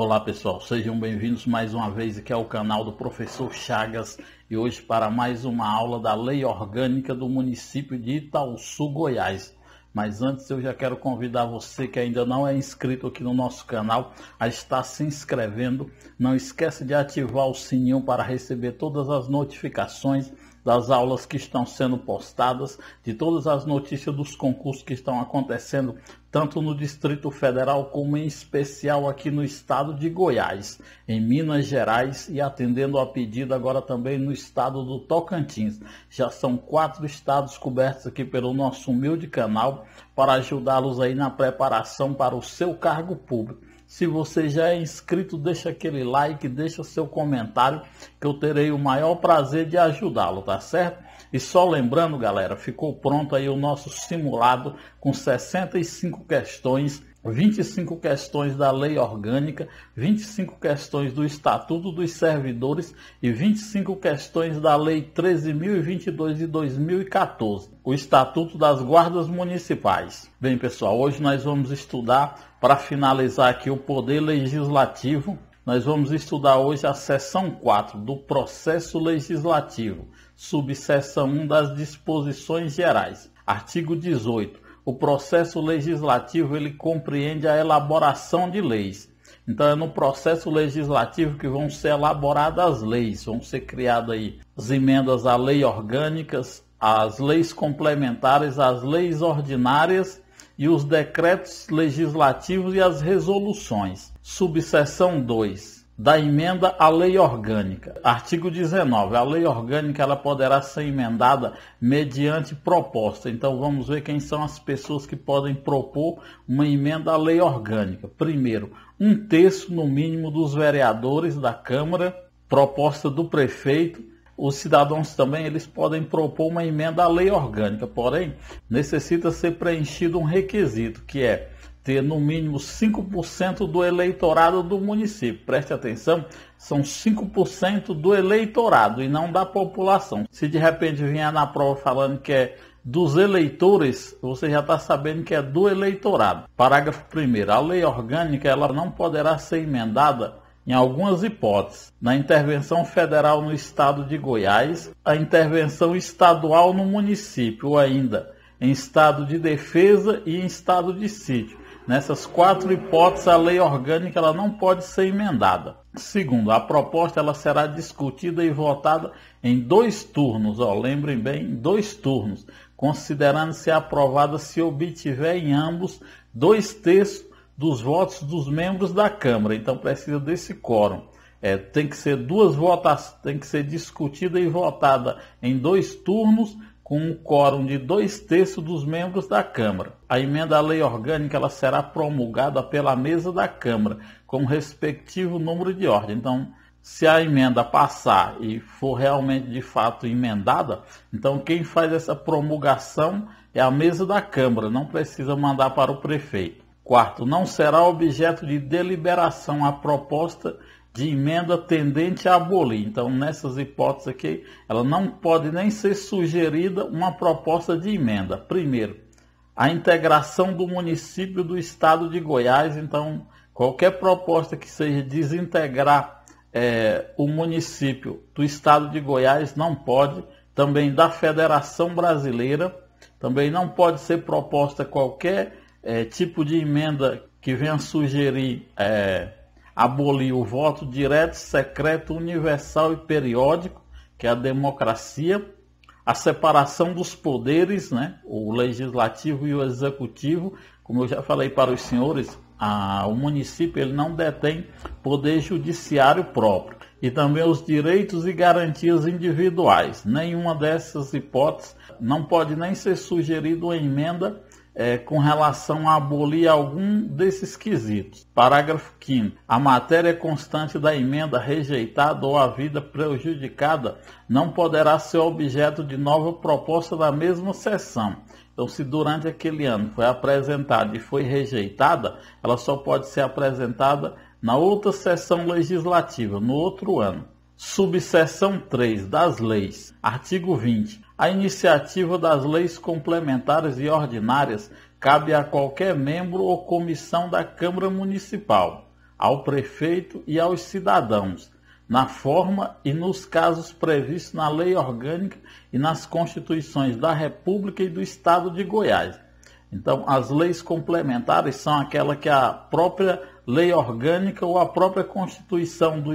Olá pessoal, sejam bem-vindos mais uma vez aqui ao canal do Professor Chagas e hoje para mais uma aula da Lei Orgânica do município de Itaúsu, Goiás. Mas antes eu já quero convidar você que ainda não é inscrito aqui no nosso canal a estar se inscrevendo. Não esqueça de ativar o sininho para receber todas as notificações das aulas que estão sendo postadas, de todas as notícias dos concursos que estão acontecendo, tanto no Distrito Federal como em especial aqui no estado de Goiás, em Minas Gerais e atendendo a pedido agora também no estado do Tocantins. Já são quatro estados cobertos aqui pelo nosso humilde canal para ajudá-los aí na preparação para o seu cargo público. Se você já é inscrito, deixa aquele like, deixa seu comentário, que eu terei o maior prazer de ajudá-lo, tá certo? E só lembrando, galera, ficou pronto aí o nosso simulado com 65 questões 25 questões da lei orgânica, 25 questões do Estatuto dos Servidores e 25 questões da Lei 13022 de 2014, o Estatuto das Guardas Municipais. Bem, pessoal, hoje nós vamos estudar para finalizar aqui o poder legislativo. Nós vamos estudar hoje a seção 4 do processo legislativo, subseção 1 das disposições gerais. Artigo 18 o processo legislativo ele compreende a elaboração de leis. Então é no processo legislativo que vão ser elaboradas as leis, vão ser criadas aí as emendas à lei orgânicas, as leis complementares, as leis ordinárias e os decretos legislativos e as resoluções. Subseção 2 da emenda à lei orgânica. Artigo 19. A lei orgânica ela poderá ser emendada mediante proposta. Então vamos ver quem são as pessoas que podem propor uma emenda à lei orgânica. Primeiro, um terço no mínimo dos vereadores da Câmara, proposta do prefeito os cidadãos também eles podem propor uma emenda à lei orgânica, porém necessita ser preenchido um requisito, que é ter no mínimo 5% do eleitorado do município. Preste atenção, são 5% do eleitorado e não da população. Se de repente vier na prova falando que é dos eleitores, você já está sabendo que é do eleitorado. Parágrafo 1 A lei orgânica ela não poderá ser emendada em algumas hipóteses, na intervenção federal no estado de Goiás, a intervenção estadual no município ou ainda em estado de defesa e em estado de sítio Nessas quatro hipóteses, a lei orgânica ela não pode ser emendada. Segundo, a proposta ela será discutida e votada em dois turnos, ó, lembrem bem, dois turnos, considerando-se é aprovada se obtiver em ambos dois terços dos votos dos membros da Câmara. Então precisa desse quórum. É, tem que ser duas votações, tem que ser discutida e votada em dois turnos com um quórum de dois terços dos membros da Câmara. A emenda à lei orgânica ela será promulgada pela mesa da Câmara, com o respectivo número de ordem. Então, se a emenda passar e for realmente de fato emendada, então quem faz essa promulgação é a mesa da Câmara, não precisa mandar para o prefeito. Quarto, não será objeto de deliberação a proposta de emenda tendente a abolir. Então, nessas hipóteses aqui, ela não pode nem ser sugerida uma proposta de emenda. Primeiro, a integração do município do estado de Goiás. Então, qualquer proposta que seja desintegrar é, o município do estado de Goiás não pode. Também da Federação Brasileira. Também não pode ser proposta qualquer é, tipo de emenda que venha sugerir. É, abolir o voto direto, secreto, universal e periódico, que é a democracia, a separação dos poderes, né? o legislativo e o executivo, como eu já falei para os senhores, a, o município ele não detém poder judiciário próprio e também os direitos e garantias individuais. Nenhuma dessas hipóteses não pode nem ser sugerida uma emenda é, com relação a abolir algum desses quesitos. Parágrafo 5. A matéria constante da emenda rejeitada ou a vida prejudicada não poderá ser objeto de nova proposta da mesma sessão. Então, se durante aquele ano foi apresentada e foi rejeitada, ela só pode ser apresentada na outra sessão legislativa, no outro ano. Subseção 3 das leis. Artigo 20. A iniciativa das leis complementares e ordinárias cabe a qualquer membro ou comissão da Câmara Municipal, ao prefeito e aos cidadãos, na forma e nos casos previstos na lei orgânica e nas constituições da República e do Estado de Goiás. Então, as leis complementares são aquela que a própria lei orgânica ou a própria Constituição do,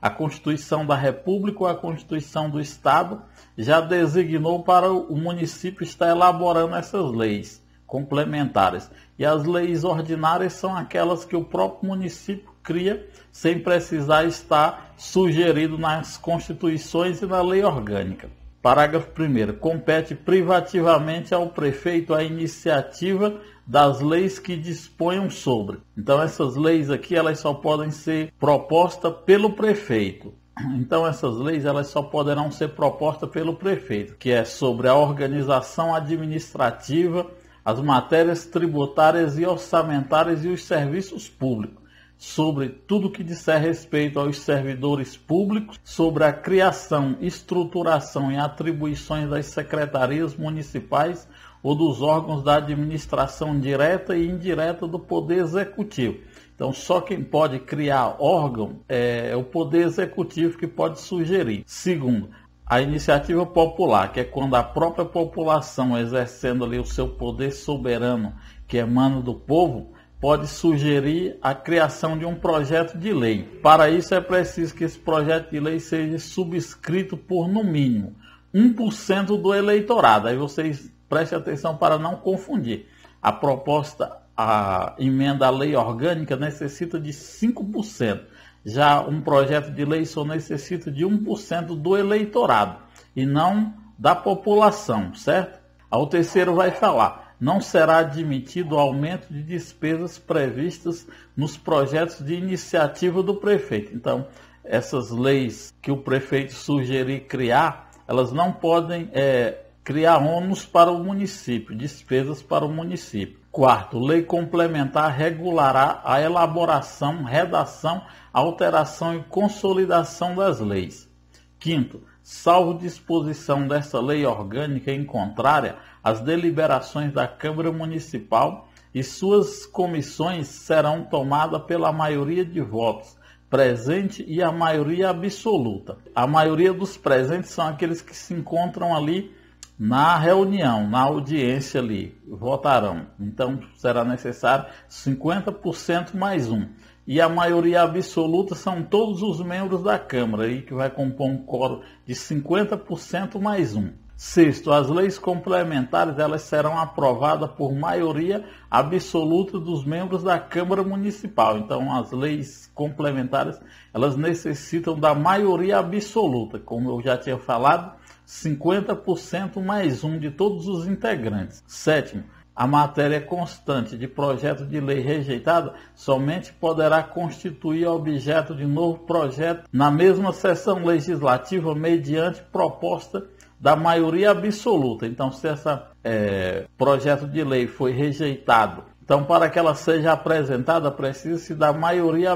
a Constituição da República ou a Constituição do Estado já designou para o município estar elaborando essas leis complementares. E as leis ordinárias são aquelas que o próprio município cria sem precisar estar sugerido nas constituições e na lei orgânica. Parágrafo 1. Compete privativamente ao prefeito a iniciativa das leis que disponham sobre. Então essas leis aqui elas só podem ser propostas pelo prefeito. Então essas leis elas só poderão ser propostas pelo prefeito, que é sobre a organização administrativa, as matérias tributárias e orçamentárias e os serviços públicos, sobre tudo que disser respeito aos servidores públicos, sobre a criação, estruturação e atribuições das secretarias municipais ou dos órgãos da administração direta e indireta do Poder Executivo. Então, só quem pode criar órgão é, é o Poder Executivo que pode sugerir. Segundo, a iniciativa popular, que é quando a própria população, exercendo ali o seu poder soberano, que emana do povo, pode sugerir a criação de um projeto de lei. Para isso, é preciso que esse projeto de lei seja subscrito por, no mínimo, 1% do eleitorado. Aí vocês preste atenção para não confundir. A proposta, a emenda à lei orgânica necessita de 5%. Já um projeto de lei só necessita de 1% do eleitorado e não da população, certo? Ao terceiro vai falar: não será admitido aumento de despesas previstas nos projetos de iniciativa do prefeito. Então, essas leis que o prefeito sugerir criar, elas não podem é, criar ônus para o município, despesas para o município. Quarto, lei complementar regulará a elaboração, redação, alteração e consolidação das leis. Quinto, salvo disposição dessa lei orgânica em contrária, as deliberações da Câmara Municipal e suas comissões serão tomadas pela maioria de votos, presente e a maioria absoluta. A maioria dos presentes são aqueles que se encontram ali na reunião, na audiência ali, votarão. Então será necessário 50% mais um. E a maioria absoluta são todos os membros da Câmara, aí que vai compor um coro de 50% mais um. Sexto, as leis complementares elas serão aprovadas por maioria absoluta dos membros da Câmara Municipal. Então, as leis complementares elas necessitam da maioria absoluta, como eu já tinha falado, 50% mais um de todos os integrantes. Sétimo, a matéria constante de projeto de lei rejeitada somente poderá constituir objeto de novo projeto na mesma sessão legislativa mediante proposta da maioria absoluta. Então, se esse é, projeto de lei foi rejeitado, então para que ela seja apresentada, precisa-se da maioria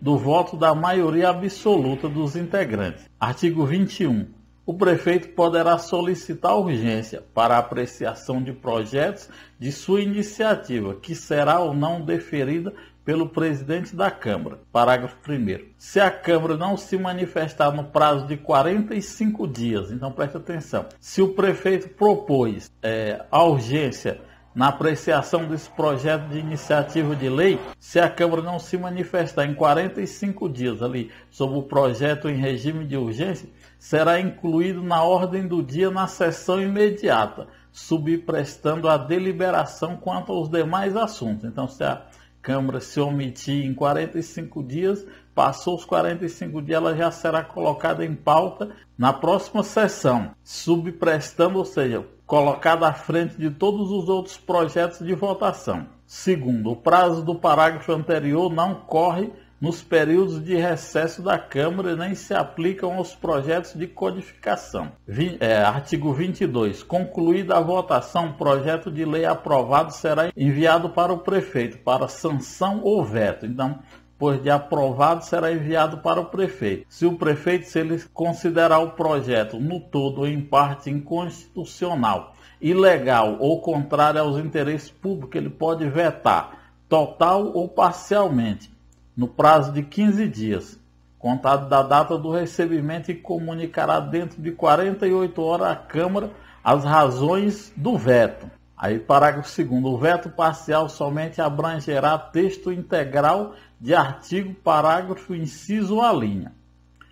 do voto da maioria absoluta dos integrantes. Artigo 21. O prefeito poderá solicitar urgência para apreciação de projetos de sua iniciativa, que será ou não deferida pelo presidente da Câmara. Parágrafo 1. Se a Câmara não se manifestar no prazo de 45 dias, então preste atenção, se o prefeito propôs é, a urgência na apreciação desse projeto de iniciativa de lei, se a Câmara não se manifestar em 45 dias ali sobre o projeto em regime de urgência, será incluído na ordem do dia na sessão imediata, subprestando a deliberação quanto aos demais assuntos. Então, se a Câmara se omitir em 45 dias, passou os 45 dias, ela já será colocada em pauta na próxima sessão, subprestando, ou seja, colocada à frente de todos os outros projetos de votação. Segundo, o prazo do parágrafo anterior não corre nos períodos de recesso da Câmara nem se aplicam aos projetos de codificação. Vi, é, artigo 22. Concluída a votação, o projeto de lei aprovado será enviado para o prefeito para sanção ou veto. Então, pois de aprovado será enviado para o prefeito. Se o prefeito se ele considerar o projeto no todo ou em parte inconstitucional, ilegal ou contrário aos interesses públicos, ele pode vetar total ou parcialmente no prazo de 15 dias, contado da data do recebimento, e comunicará dentro de 48 horas à Câmara as razões do veto. Aí, parágrafo 2. O veto parcial somente abrangerá texto integral de artigo, parágrafo, inciso ou linha.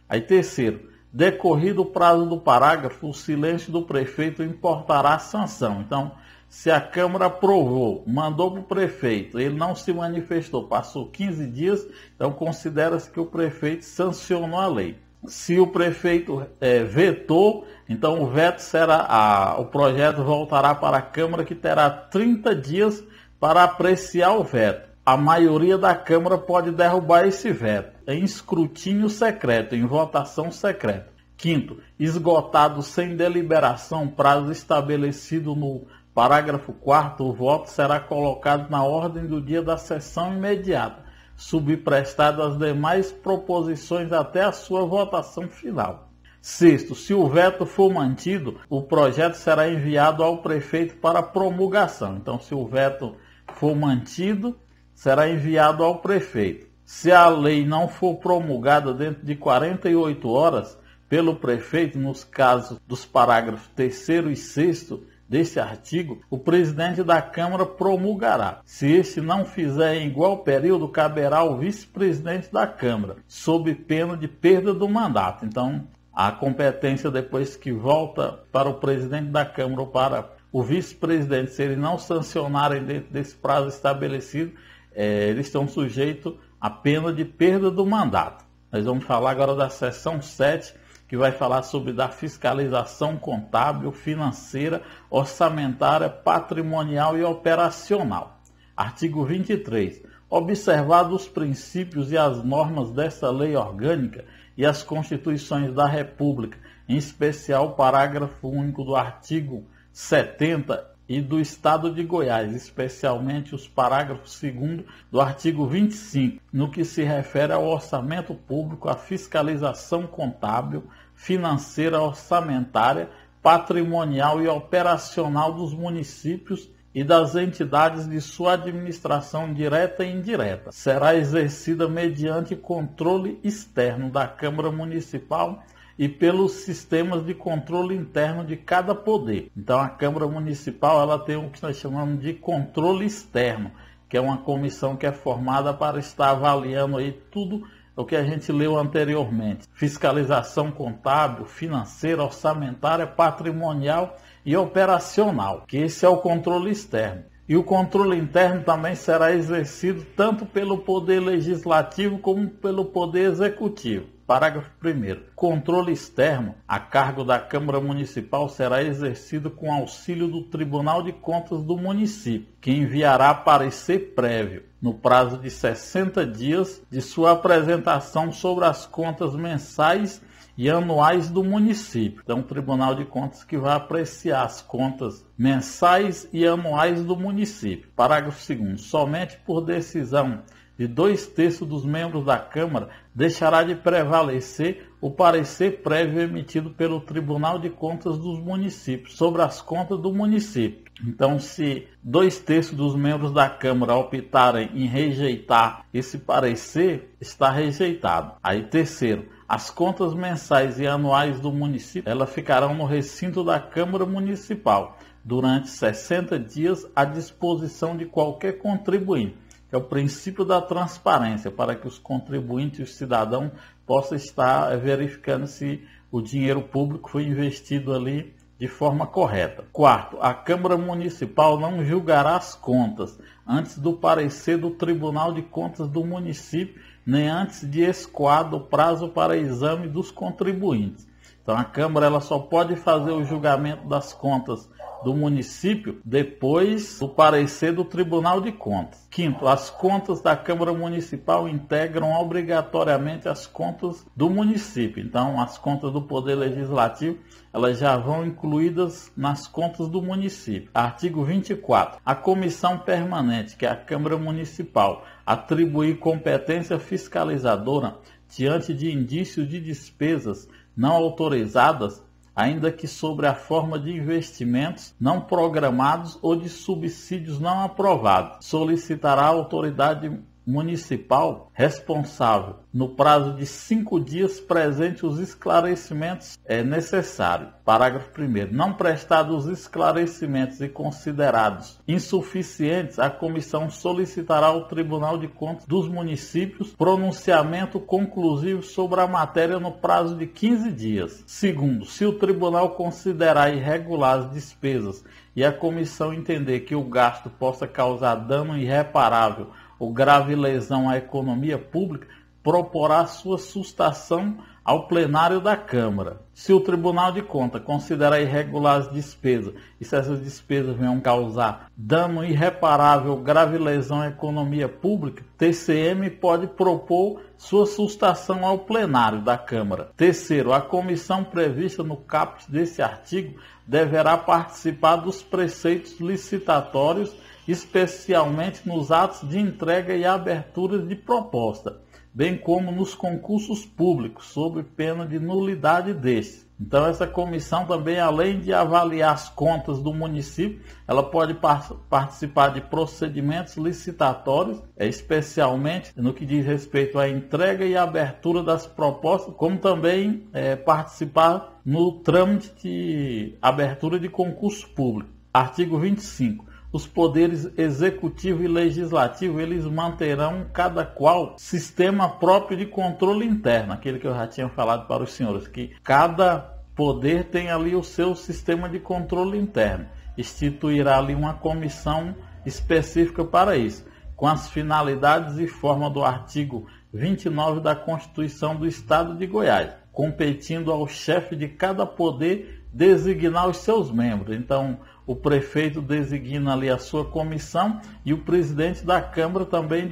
Aí, terceiro. Decorrido o prazo do parágrafo, o silêncio do prefeito importará sanção. Então, se a Câmara aprovou, mandou para o prefeito, ele não se manifestou, passou 15 dias, então considera-se que o prefeito sancionou a lei. Se o prefeito é, vetou, então o veto será. A, o projeto voltará para a Câmara, que terá 30 dias para apreciar o veto. A maioria da Câmara pode derrubar esse veto em escrutínio secreto, em votação secreta. Quinto, esgotado sem deliberação prazo estabelecido no Parágrafo 4 O voto será colocado na ordem do dia da sessão imediata, subprestado às demais proposições até a sua votação final. Sexto, se o veto for mantido, o projeto será enviado ao prefeito para promulgação. Então, se o veto for mantido, será enviado ao prefeito. Se a lei não for promulgada dentro de 48 horas pelo prefeito, nos casos dos parágrafos 3 e 6, deste artigo, o presidente da Câmara promulgará. Se este não fizer em igual período, caberá ao vice-presidente da Câmara, sob pena de perda do mandato. Então, a competência depois que volta para o presidente da Câmara ou para o vice-presidente, se eles não sancionarem dentro desse prazo estabelecido, é, eles estão sujeitos à pena de perda do mandato. Nós vamos falar agora da seção 7 que vai falar sobre da fiscalização contábil, financeira, orçamentária, patrimonial e operacional. Artigo 23. Observados os princípios e as normas dessa lei orgânica e as constituições da República, em especial o parágrafo único do artigo 70 e do Estado de Goiás, especialmente os parágrafos 2 do artigo 25, no que se refere ao orçamento público, à fiscalização contábil, financeira, orçamentária, patrimonial e operacional dos municípios e das entidades de sua administração direta e indireta. Será exercida mediante controle externo da Câmara Municipal e pelos sistemas de controle interno de cada poder. Então a Câmara Municipal ela tem o que nós chamamos de controle externo, que é uma comissão que é formada para estar avaliando aí tudo o que a gente leu anteriormente. Fiscalização contábil, financeira, orçamentária, patrimonial e operacional, que esse é o controle externo. E o controle interno também será exercido tanto pelo poder legislativo como pelo poder executivo. Parágrafo 1. Controle externo a cargo da Câmara Municipal será exercido com auxílio do Tribunal de Contas do município, que enviará parecer prévio, no prazo de 60 dias, de sua apresentação sobre as contas mensais e anuais do município. Então, o Tribunal de Contas que vai apreciar as contas mensais e anuais do município. Parágrafo 2. Somente por decisão de dois terços dos membros da Câmara, deixará de prevalecer o parecer prévio emitido pelo Tribunal de Contas dos Municípios sobre as contas do município. Então, se dois terços dos membros da Câmara optarem em rejeitar esse parecer, está rejeitado. Aí, terceiro, as contas mensais e anuais do município, elas ficarão no recinto da Câmara Municipal durante 60 dias à disposição de qualquer contribuinte é o princípio da transparência, para que os contribuintes e os cidadãos possam estar verificando se o dinheiro público foi investido ali de forma correta. Quarto, a Câmara Municipal não julgará as contas antes do parecer do Tribunal de Contas do município, nem antes de escoado o prazo para exame dos contribuintes. Então a Câmara ela só pode fazer o julgamento das contas do município depois do parecer do Tribunal de Contas. Quinto, as contas da Câmara Municipal integram obrigatoriamente as contas do município. Então, as contas do Poder Legislativo elas já vão incluídas nas contas do município. Artigo 24. A comissão permanente, que é a Câmara Municipal, atribuir competência fiscalizadora diante de indícios de despesas não autorizadas ainda que sobre a forma de investimentos não programados ou de subsídios não aprovados. Solicitará a autoridade municipal responsável, no prazo de cinco dias, presente os esclarecimentos é necessário. Parágrafo 1. Não prestados os esclarecimentos e considerados insuficientes, a comissão solicitará ao Tribunal de Contas dos Municípios pronunciamento conclusivo sobre a matéria no prazo de 15 dias. Segundo, se o tribunal considerar irregular as despesas e a comissão entender que o gasto possa causar dano irreparável ou grave lesão à economia pública proporá sua sustação ao plenário da Câmara. Se o Tribunal de Contas considerar irregulares despesas e se essas despesas venham causar dano irreparável, grave lesão à economia pública, TCM pode propor sua sustação ao plenário da Câmara. Terceiro, a comissão prevista no caput desse artigo deverá participar dos preceitos licitatórios especialmente nos atos de entrega e abertura de proposta, bem como nos concursos públicos, sob pena de nulidade destes. Então essa comissão também, além de avaliar as contas do município, ela pode par participar de procedimentos licitatórios, é, especialmente no que diz respeito à entrega e abertura das propostas, como também é, participar no trâmite de abertura de concurso público. Artigo 25 os poderes executivo e legislativo, eles manterão cada qual sistema próprio de controle interno, aquele que eu já tinha falado para os senhores, que cada poder tem ali o seu sistema de controle interno. Instituirá ali uma comissão específica para isso, com as finalidades e forma do artigo 29 da Constituição do Estado de Goiás, competindo ao chefe de cada poder designar os seus membros. Então, o prefeito designa ali a sua comissão e o presidente da Câmara também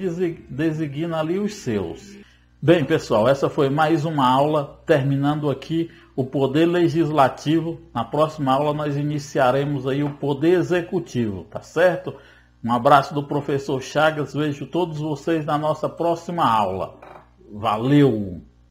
designa ali os seus. Bem, pessoal, essa foi mais uma aula, terminando aqui o poder legislativo. Na próxima aula nós iniciaremos aí o poder executivo, tá certo? Um abraço do professor Chagas, vejo todos vocês na nossa próxima aula. Valeu!